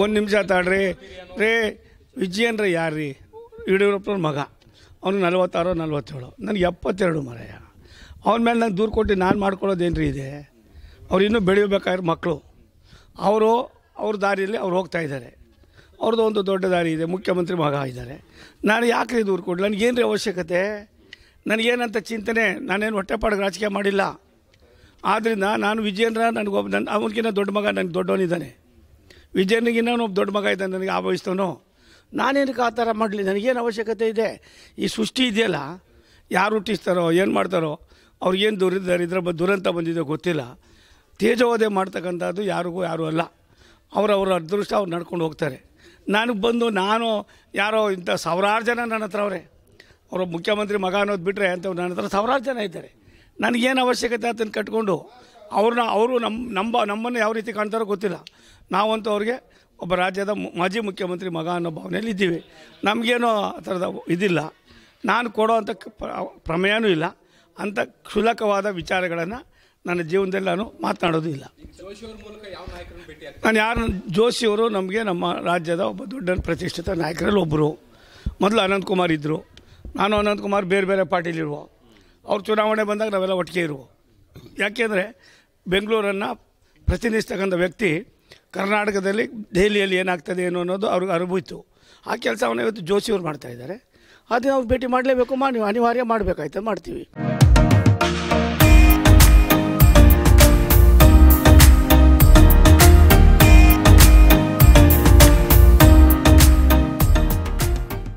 ಒಂದು ನಿಮಿಷ ತಾಳ್ರಿ ರೇ ವಿಜಯನ್ ರೀ ಯಾರು ರೀ ಯಡಿಯೂರಪ್ಪನ ಮಗ ಅವನು ನಲ್ವತ್ತಾರು ನಲ್ವತ್ತೇಳು ನನಗೆ ಎಪ್ಪತ್ತೆರಡು ಮರಯ್ಯ ಅವನ ಮೇಲೆ ನಂಗೆ ದೂರು ಕೊಟ್ಟು ನಾನು ಮಾಡ್ಕೊಳ್ಳೋದೇನು ರೀ ಇದೆ ಅವ್ರು ಇನ್ನೂ ಬೆಳೆಯಬೇಕಾದ್ರೆ ಮಕ್ಕಳು ಅವರು ಅವ್ರ ದಾರಿಯಲ್ಲಿ ಅವ್ರು ಹೋಗ್ತಾ ಇದ್ದಾರೆ ಅವ್ರದ್ದು ಒಂದು ದೊಡ್ಡ ದಾರಿ ಇದೆ ಮುಖ್ಯಮಂತ್ರಿ ಮಗ ಇದ್ದಾರೆ ನಾನು ಯಾಕೆ ರೀ ದೂರು ಕೊಡಲಿ ನನಗೇನು ರೀ ಅವಶ್ಯಕತೆ ನನಗೇನಂತ ಚಿಂತನೆ ನಾನೇನು ಹೊಟ್ಟೆಪಾಡಿಗೆ ರಾಜಕೀಯ ಮಾಡಿಲ್ಲ ಆದ್ದರಿಂದ ನಾನು ವಿಜಯೇಂದ್ರ ನನಗೊಬ್ಬ ನನ್ನ ಅವನಿಗಿಂತ ದೊಡ್ಡ ಮಗ ನನಗೆ ದೊಡ್ಡವನಿದ್ದಾನೆ ವಿಜಯನಿಗಿನ್ನ ಒಬ್ಬ ದೊಡ್ಡ ಮಗ ಇದ್ದಾನೆ ನನಗೆ ಆ ವಯಸ್ಸವನು ನಾನೇನಕ್ಕೆ ಆ ಥರ ಮಾಡಲಿ ನನಗೇನು ಅವಶ್ಯಕತೆ ಇದೆ ಈ ಸೃಷ್ಟಿ ಇದೆಯಲ್ಲ ಯಾರು ಹುಟ್ಟಿಸ್ತಾರೋ ಏನು ಮಾಡ್ತಾರೋ ಅವ್ರಿಗೇನು ದುರಿದ್ದಾರೆ ಇದರ ದುರಂತ ಬಂದಿದೆ ಗೊತ್ತಿಲ್ಲ ತೇಜೋವಧೆ ಮಾಡ್ತಕ್ಕಂಥದ್ದು ಯಾರಿಗೂ ಯಾರೂ ಅಲ್ಲ ಅವರವ್ರ ಅದೃಷ್ಟ ಅವ್ರು ನಡ್ಕೊಂಡು ಹೋಗ್ತಾರೆ ನನಗೆ ಬಂದು ನಾನು ಯಾರೋ ಇಂಥ ಸಾವಿರಾರು ಜನ ನನ್ನ ಹತ್ರ ಅವರೇ ಅವರು ಮುಖ್ಯಮಂತ್ರಿ ಮಗ ಅನ್ನೋದು ಬಿಟ್ಟರೆ ಅಂಥವ್ರು ನನ್ನ ಹತ್ರ ಸಾವಿರಾರು ಜನ ಇದ್ದಾರೆ ನನಗೇನು ಅವಶ್ಯಕತೆ ಅದನ್ನು ಕಟ್ಕೊಂಡು ಅವ್ರನ್ನ ಅವರು ನಮ್ಮ ನಂಬ ನಮ್ಮನ್ನು ಯಾವ ರೀತಿ ಕಾಣ್ತಾರೋ ಗೊತ್ತಿಲ್ಲ ನಾವಂತೂ ಅವ್ರಿಗೆ ಒಬ್ಬ ರಾಜ್ಯದ ಮಾಜಿ ಮುಖ್ಯಮಂತ್ರಿ ಮಗ ಅನ್ನೋ ಭಾವನೆಯಲ್ಲಿ ಇದ್ದೀವಿ ನಮಗೇನೋ ಆ ಥರದ ಇದಿಲ್ಲ ನಾನು ಕೊಡೋ ಅಂಥ ಪ್ರಮೇಯನೂ ಇಲ್ಲ ಅಂಥ ಕ್ಷುಲಕವಾದ ವಿಚಾರಗಳನ್ನು ನನ್ನ ಜೀವನದಲ್ಲಿ ನಾನು ಮಾತನಾಡೋದು ಇಲ್ಲ ನಾನು ಯಾರು ಜೋಶಿಯವರು ನಮಗೆ ನಮ್ಮ ರಾಜ್ಯದ ಒಬ್ಬ ದೊಡ್ಡ ಪ್ರತಿಷ್ಠಿತ ನಾಯಕರಲ್ಲಿ ಒಬ್ಬರು ಮೊದಲು ಅನಂತಕುಮಾರ್ ಇದ್ದರು ನಾನು ಅನಂತಕುಮಾರ್ ಬೇರೆ ಬೇರೆ ಪಾರ್ಟಿಲಿರುವ ಅವ್ರು ಚುನಾವಣೆ ಬಂದಾಗ ನಾವೆಲ್ಲ ಒಟ್ಟಿಗೆ ಇರುವು ಯಾಕೆಂದರೆ ಬೆಂಗಳೂರನ್ನು ಪ್ರತಿನಿಧಿಸ್ತಕ್ಕಂಥ ವ್ಯಕ್ತಿ ಕರ್ನಾಟಕದಲ್ಲಿ ದೆಹಲಿಯಲ್ಲಿ ಏನಾಗ್ತದೆ ಏನು ಅನ್ನೋದು ಅವ್ರಿಗೆ ಅರಿವು ಇತ್ತು ಆ ಕೆಲಸವನ್ನು ಇವತ್ತು ಜೋಶಿಯವರು ಮಾಡ್ತಾಯಿದ್ದಾರೆ ಅದೇ ಅವ್ರು ಭೇಟಿ ಮಾಡಲೇಬೇಕು ಮಾಡಿ ಅನಿವಾರ್ಯ ಮಾಡಬೇಕಾಯ್ತು ಮಾಡ್ತೀವಿ